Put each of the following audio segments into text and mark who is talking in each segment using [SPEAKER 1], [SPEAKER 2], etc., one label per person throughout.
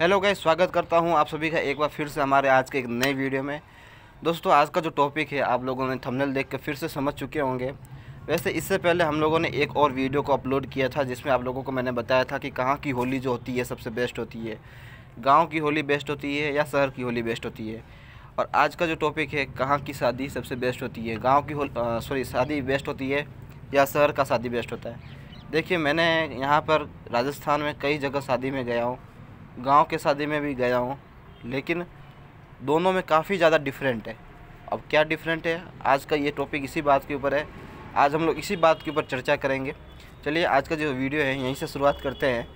[SPEAKER 1] hello guys स्वागत करता हूं आप सभी का एक बार फिर से हमारे आज के एक नए वीडियो में दोस्तों आज का जो टॉपिक है आप लोगों ने थंबनेल देख कर फिर से समझ चुके होंगे वैसे इससे पहले हम लोगों ने एक और वीडियो को अपलोड किया था जिसमें आप लोगों को मैंने बताया था कि कहाँ की होली जो होती है सबसे बेस्ट होती है गाँव की होली बेस्ट होती है या शहर की होली बेस्ट होती है और आज का जो टॉपिक है कहाँ की शादी सबसे बेस्ट होती है गाँव की सॉरी शादी बेस्ट होती है या शहर का शादी बेस्ट होता है देखिए मैंने यहाँ पर राजस्थान में कई जगह शादी में गया हूँ गांव के शादी में भी गया हूँ लेकिन दोनों में काफ़ी ज़्यादा डिफरेंट है अब क्या डिफरेंट है आज का ये टॉपिक इसी बात के ऊपर है आज हम लोग इसी बात के ऊपर चर्चा करेंगे चलिए आज का जो वीडियो है यहीं से शुरुआत करते हैं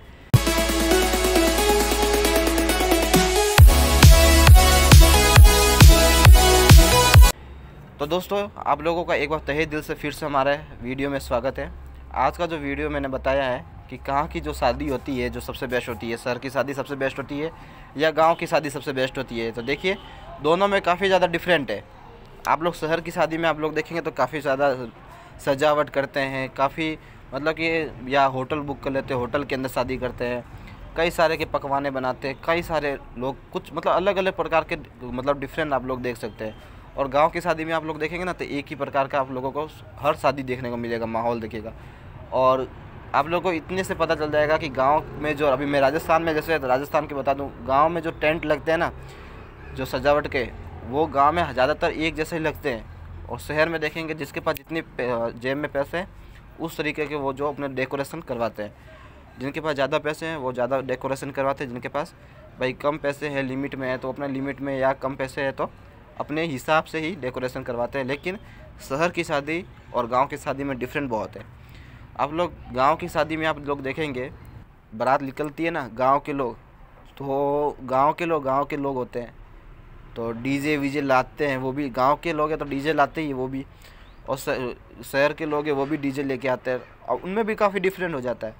[SPEAKER 1] तो दोस्तों आप लोगों का एक बार तहे दिल से फिर से हमारे वीडियो में स्वागत है आज का जो वीडियो मैंने बताया है कि कहाँ की जो शादी होती है जो सबसे बेस्ट होती है शहर की शादी सबसे बेस्ट होती है या गांव की शादी सबसे बेस्ट होती है तो देखिए दोनों में काफ़ी ज़्यादा डिफरेंट है आप लोग शहर की शादी में आप लोग देखेंगे तो काफ़ी ज़्यादा सजावट करते हैं काफ़ी मतलब कि या होटल बुक कर लेते हैं होटल के अंदर शादी करते हैं कई सारे के पकवाने बनाते हैं कई सारे लोग कुछ मतलब अलग अलग प्रकार के मतलब डिफरेंट आप लोग देख सकते हैं और गांव की शादी में आप लोग देखेंगे ना तो एक ही प्रकार का आप लोगों को हर शादी देखने को मिलेगा माहौल देखेगा और आप लोगों को इतने से पता चल जाएगा कि गांव में जो अभी मैं राजस्थान में जैसे राजस्थान के बता दूं गांव में जो टेंट लगते हैं ना जो सजावट के वो गांव में ज़्यादातर एक जैसे ही लगते हैं और शहर में देखेंगे जिसके पास जितनी जेब में पैसे हैं उस तरीके के वो जो अपने डेकोरेशन करवाते हैं जिनके पास ज़्यादा पैसे हैं वो ज़्यादा डेकोरेशन करवाते हैं जिनके पास भाई कम पैसे हैं लिमिट में है तो अपने लिमिट में या कम पैसे है तो अपने हिसाब से ही डेकोरेशन करवाते हैं लेकिन शहर की शादी और गांव की शादी में डिफरेंट बहुत है आप लोग गांव की शादी में आप लोग देखेंगे बारात निकलती है ना गांव के लोग तो गांव के लोग गांव के लोग होते हैं तो डीजे वीजे लाते हैं वो भी गांव के लोग हैं तो डीजे लाते ही वो भी और शहर के लोग हैं वो भी डीजे लेके आते हैं और उनमें भी काफ़ी डिफरेंट हो जाता है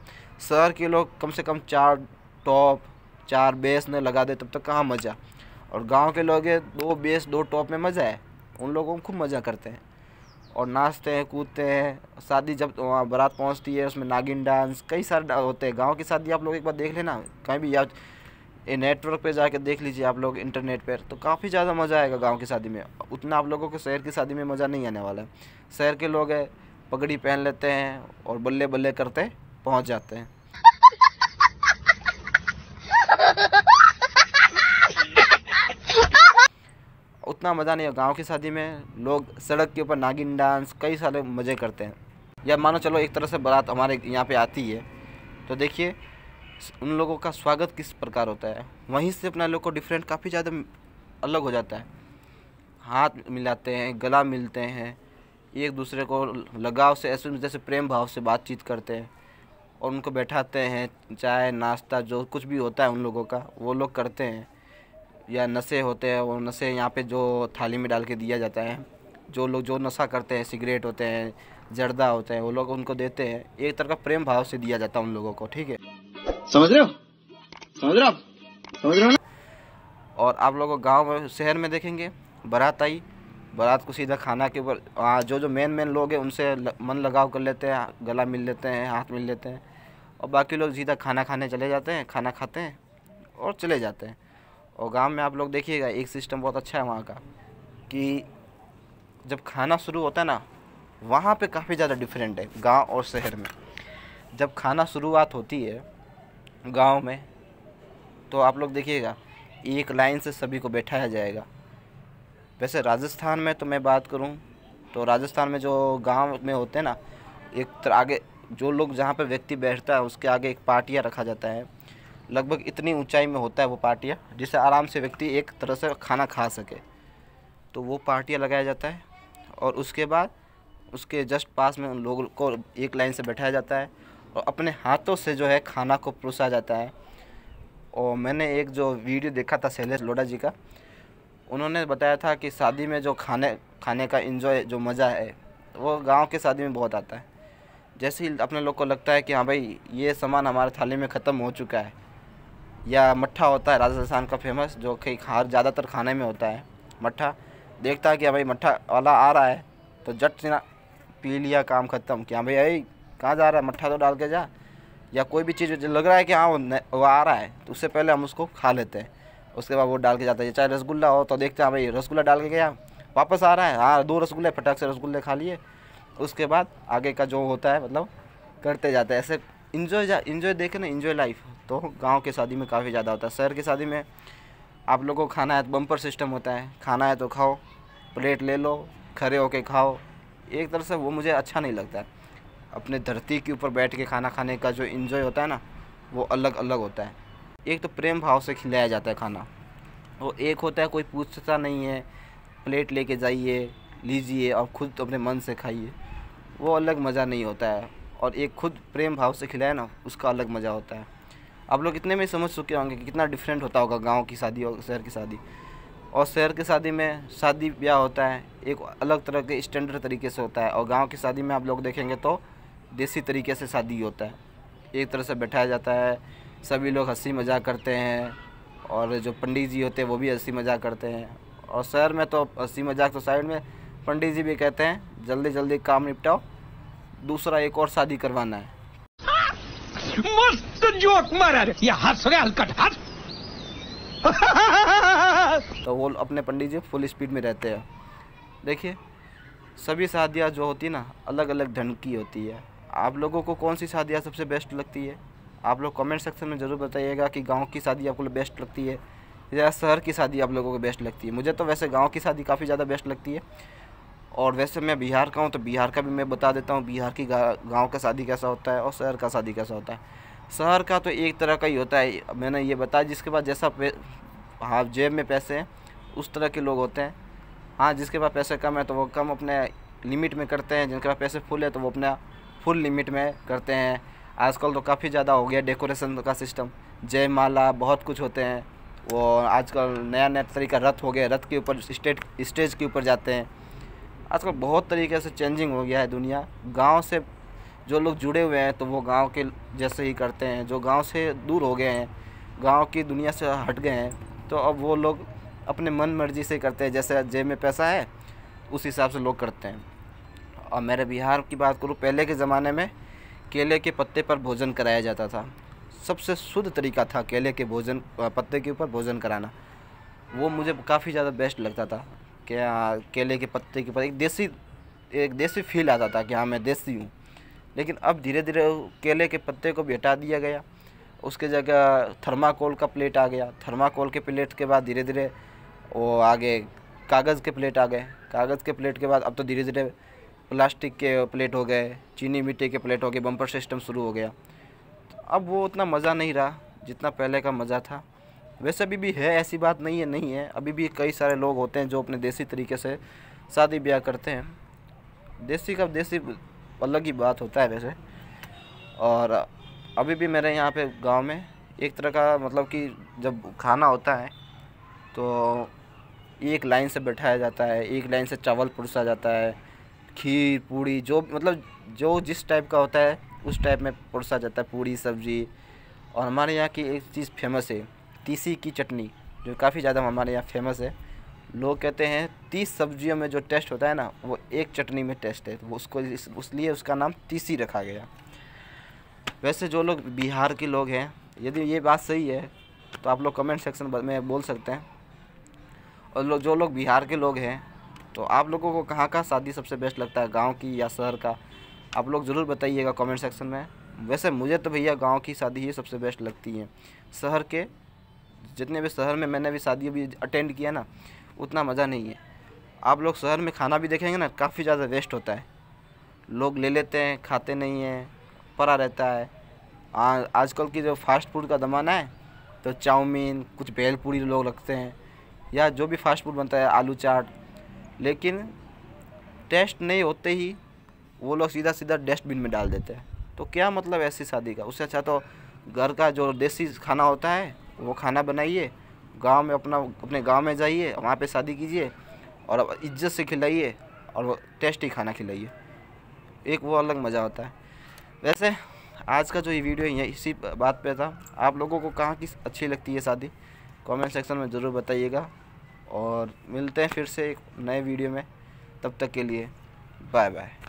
[SPEAKER 1] शहर के लोग कम से कम चार टॉप चार बेस न लगा दे तब तक कहाँ मज़ा और गाँव के लोग दो बेस दो टॉप में मज़ा है उन लोगों को खूब मज़ा करते हैं और नाचते हैं कूदते हैं शादी जब वहाँ बारात पहुँचती है उसमें नागिन डांस कई सारे होते हैं गाँव की शादी आप लोग एक बार देख लेना कहीं भी या नेटवर्क पे जाके देख लीजिए आप लोग इंटरनेट पर तो काफ़ी ज़्यादा मज़ा आएगा गाँव की शादी में उतना आप लोगों को शहर की शादी में मज़ा नहीं आने वाला है शहर के लोग है पगड़ी पहन लेते हैं और बल्ले बल्ले करते पहुँच जाते हैं उतना मज़ा नहीं है गाँव की शादी में लोग सड़क के ऊपर नागिन डांस कई सारे मज़े करते हैं या मानो चलो एक तरह से बारात हमारे यहाँ पे आती है तो देखिए उन लोगों का स्वागत किस प्रकार होता है वहीं से अपना लोग को डिफरेंट काफ़ी ज़्यादा अलग हो जाता है हाथ मिलाते हैं गला मिलते हैं एक दूसरे को लगाव से ऐसे जैसे प्रेम भाव से बातचीत करते हैं और उनको बैठाते हैं चाय नाश्ता जो कुछ भी होता है उन लोगों का वो लोग करते हैं या नशे होते हैं वो नशे यहाँ पे जो थाली में डाल के दिया जाता है जो लोग जो नशा करते हैं सिगरेट होते हैं जर्दा होते हैं वो लोग उनको देते हैं एक तरह का प्रेम भाव से दिया जाता है उन लोगों को ठीक है समझ रहे हो समझ रहे हो समझ रहे हो और आप लोगों गाँव में शहर में देखेंगे बारात आई बारात को सीधा खाना के ऊपर जो जो मेन मेन लोग हैं उनसे ल, मन लगाव कर लेते हैं गला मिल लेते हैं हाथ मिल लेते हैं और बाकी लोग सीधा खाना खाने चले जाते हैं खाना खाते हैं और चले जाते हैं और गांव में आप लोग देखिएगा एक सिस्टम बहुत अच्छा है वहाँ का कि जब खाना शुरू होता है ना वहाँ पे काफ़ी ज़्यादा डिफरेंट है गांव और शहर में जब खाना शुरुआत होती है गांव में तो आप लोग देखिएगा एक लाइन से सभी को बैठाया जाएगा वैसे राजस्थान में तो मैं बात करूँ तो राजस्थान में जो गांव में होते हैं ना एक आगे जो लोग जहाँ पर व्यक्ति बैठता है उसके आगे एक पार्टियाँ रखा जाता है लगभग इतनी ऊंचाई में होता है वो पार्टियाँ जिससे आराम से व्यक्ति एक तरह से खाना खा सके तो वो पार्टियाँ लगाया जाता है और उसके बाद उसके जस्ट पास में उन लोगों को एक लाइन से बैठाया जाता है और अपने हाथों से जो है खाना को परोसा जाता है और मैंने एक जो वीडियो देखा था शैलेश लोडा जी का उन्होंने बताया था कि शादी में जो खाने खाने का इन्जॉय जो मज़ा है वो गाँव के शादी में बहुत आता है जैसे ही अपने लोग को लगता है कि हाँ भाई ये सामान हमारे थाली में ख़त्म हो चुका है या मट्ठा होता है राजस्थान का फेमस जो कि हर ज़्यादातर खाने में होता है मट्ठा देखता है कि भाई मट्ठा वाला आ रहा है तो जट से ना पी लिया काम ख़त्म कि हाँ भाई अरे कहाँ जा रहा है मट्ठा तो डाल के जा या कोई भी चीज़ लग रहा है कि हाँ वो वो आ रहा है तो उससे पहले हम उसको खा लेते हैं उसके बाद वो डाल के जाता है चाहे रसगुल्ला हो तो देखते हैं हाँ भाई रसगुल्ला डाल के गया वापस आ रहा है हाँ दो रसगुल्ले फटाक से रसगुल्ले खा लिए उसके बाद आगे का जो होता है मतलब करते जाते हैं ऐसे इन्जॉय इन्जॉय देखे ना इन्जॉय लाइफ तो गांव के शादी में काफ़ी ज़्यादा होता है शहर की शादी में आप लोग को खाना है तो बम्पर सिस्टम होता है खाना है तो खाओ प्लेट ले लो खड़े होके खाओ एक तरह से वो मुझे अच्छा नहीं लगता है अपने धरती के ऊपर बैठ के खाना खाने का जो इन्जॉय होता है ना वो अलग अलग होता है एक तो प्रेम भाव से खिलाया जाता है खाना वो एक होता है कोई पूछता नहीं है प्लेट लेके जाइए लीजिए और ख़ुद तो अपने मन से खाइए वो अलग मज़ा नहीं होता है और एक खुद प्रेम भाव से खिलाए ना उसका अलग मज़ा होता है आप लोग इतने में समझ चुके होंगे कि कितना डिफरेंट होता होगा गाँव की शादी और शहर की शादी और शहर की शादी में शादी ब्याह होता है एक अलग तरह के स्टैंडर्ड तरीके से होता है और गाँव की शादी में आप लोग देखेंगे तो देसी तरीके से शादी होता है एक तरह से बैठाया जाता है सभी लोग हंसी मजाक करते हैं और जो पंडित जी होते हैं वो भी हंसी मजाक करते हैं और शहर में तो हंसी मजाक तो साइड में पंडित जी भी कहते हैं जल्दी जल्दी काम निपटाओ दूसरा एक और शादी करवाना है मस्त जोक मारा ये हंस हलकट हंस तो वो अपने पंडित जी फुल स्पीड में रहते हैं देखिए सभी शादियाँ जो होती ना अलग अलग ढंग की होती है आप लोगों को कौन सी शादियाँ सबसे बेस्ट लगती है आप लोग कमेंट सेक्शन में ज़रूर बताइएगा कि गांव की शादी आपको बेस्ट लगती है या शहर की शादी आप लोगों को बेस्ट लगती है मुझे तो वैसे गांव की शादी काफ़ी ज़्यादा बेस्ट लगती है और वैसे मैं बिहार का हूँ तो बिहार का भी मैं बता देता हूँ बिहार की गाँव का शादी कैसा होता है और शहर का शादी कैसा होता है शहर का तो एक तरह का ही होता है मैंने ये बताया जिसके पास जैसा हाँ जेब में पैसे हैं उस तरह के लोग होते हैं हाँ जिसके पास पैसे कम है तो वो कम अपने लिमिट में करते हैं जिनके पास पैसे फुल है तो वो अपना फुल लिमिट में करते हैं आजकल तो काफ़ी ज़्यादा हो गया डेकोरेशन का सिस्टम जय माला बहुत कुछ होते हैं वो आजकल नया नया तरीका रथ हो गया रथ के ऊपर स्टेट स्टेज के ऊपर जाते हैं आजकल बहुत तरीके से चेंजिंग हो गया है दुनिया गांव से जो लोग जुड़े हुए हैं तो वो गांव के जैसे ही करते हैं जो गांव से दूर हो गए हैं गांव की दुनिया से हट गए हैं तो अब वो लोग अपने मन मर्जी से करते हैं जैसे जेब में पैसा है उस हिसाब से लोग करते हैं और मेरे बिहार की बात करूँ पहले के ज़माने में केले के पत्ते पर भोजन कराया जाता था सबसे शुद्ध तरीका था केले के भोजन पत्ते के ऊपर भोजन कराना वो मुझे काफ़ी ज़्यादा बेस्ट लगता था कि केले के पत्ते के पत्ते एक देसी एक देसी फील आता था कि हाँ मैं देसी हूँ लेकिन अब धीरे धीरे केले के पत्ते को भी हटा दिया गया उसके जगह थर्माकोल का प्लेट आ गया थर्माकोल के प्लेट के बाद धीरे धीरे वो आगे कागज़ के प्लेट आ गए कागज़ के प्लेट के बाद अब तो धीरे धीरे प्लास्टिक के प्लेट हो गए चीनी मिट्टी के प्लेट हो गए बम्पर सिस्टम शुरू हो गया तो अब वो उतना मज़ा नहीं रहा जितना पहले का मज़ा था वैसे अभी भी है ऐसी बात नहीं है नहीं है अभी भी कई सारे लोग होते हैं जो अपने देसी तरीके से शादी ब्याह करते हैं देसी का देसी अलग ही बात होता है वैसे और अभी भी मेरे यहाँ पे गांव में एक तरह का मतलब कि जब खाना होता है तो एक लाइन से बैठाया जाता है एक लाइन से चावल परोसा जाता है खीर पूड़ी जो मतलब जो जिस टाइप का होता है उस टाइप में परोसा जाता है पूड़ी सब्ज़ी और हमारे यहाँ की एक चीज़ फेमस है तीसी की चटनी जो काफ़ी ज़्यादा हमारे यहाँ फेमस है लोग कहते हैं तीस सब्जियों में जो टेस्ट होता है ना वो एक चटनी में टेस्ट है तो वो उसको उस लिए उसका नाम तीसी रखा गया वैसे जो लोग बिहार के लोग हैं यदि ये बात सही है तो आप लोग कमेंट सेक्शन में बोल सकते हैं और लो, जो लोग बिहार के लोग हैं तो आप लोगों को कहाँ का शादी सबसे बेस्ट लगता है गाँव की या शहर का आप लोग ज़रूर बताइएगा कमेंट सेक्शन में वैसे मुझे तो भैया गांव की शादी ही सबसे बेस्ट लगती है शहर के जितने भी शहर में मैंने भी शादी अभी अटेंड किया ना उतना मज़ा नहीं है आप लोग शहर में खाना भी देखेंगे ना काफ़ी ज़्यादा वेस्ट होता है लोग ले लेते हैं खाते नहीं हैं पड़ा रहता है आजकल की जो फास्ट फूड का ज़माना है तो चाउमीन कुछ भेल लोग रखते हैं या जो भी फास्ट फूड बनता है आलू चाट लेकिन टेस्ट नहीं होते ही वो लोग सीधा सीधा डस्टबिन में डाल देते हैं तो क्या मतलब ऐसी शादी का उससे अच्छा तो घर का जो देसी खाना होता है वो खाना बनाइए गांव में अपना अपने गांव में जाइए वहाँ पे शादी कीजिए और इज्जत से खिलाइए और वो टेस्टी खाना खिलाइए एक वो अलग मज़ा होता है वैसे आज का जो ये वीडियो है इसी बात पे था आप लोगों को कहाँ की अच्छी लगती है शादी कमेंट सेक्शन में ज़रूर बताइएगा और मिलते हैं फिर से एक नए वीडियो में तब तक के लिए बाय बाय